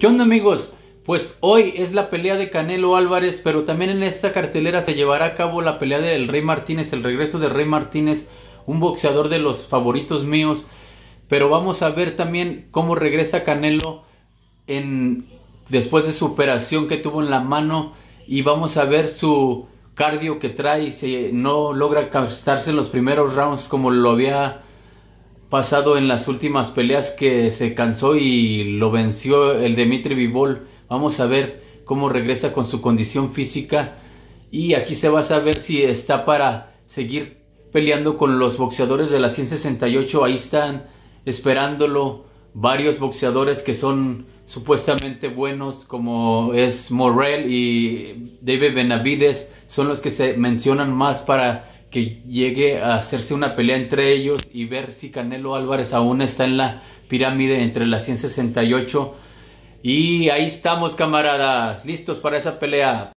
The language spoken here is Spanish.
¿Qué onda amigos? Pues hoy es la pelea de Canelo Álvarez, pero también en esta cartelera se llevará a cabo la pelea del Rey Martínez, el regreso de Rey Martínez, un boxeador de los favoritos míos. Pero vamos a ver también cómo regresa Canelo en, después de su operación que tuvo en la mano y vamos a ver su cardio que trae, si no logra cansarse en los primeros rounds como lo había pasado en las últimas peleas que se cansó y lo venció el Demitri Vivol. Vamos a ver cómo regresa con su condición física y aquí se va a saber si está para seguir peleando con los boxeadores de la 168. Ahí están esperándolo varios boxeadores que son supuestamente buenos como es Morel y David Benavides son los que se mencionan más para que llegue a hacerse una pelea entre ellos y ver si Canelo Álvarez aún está en la pirámide entre las 168. Y ahí estamos, camaradas, listos para esa pelea.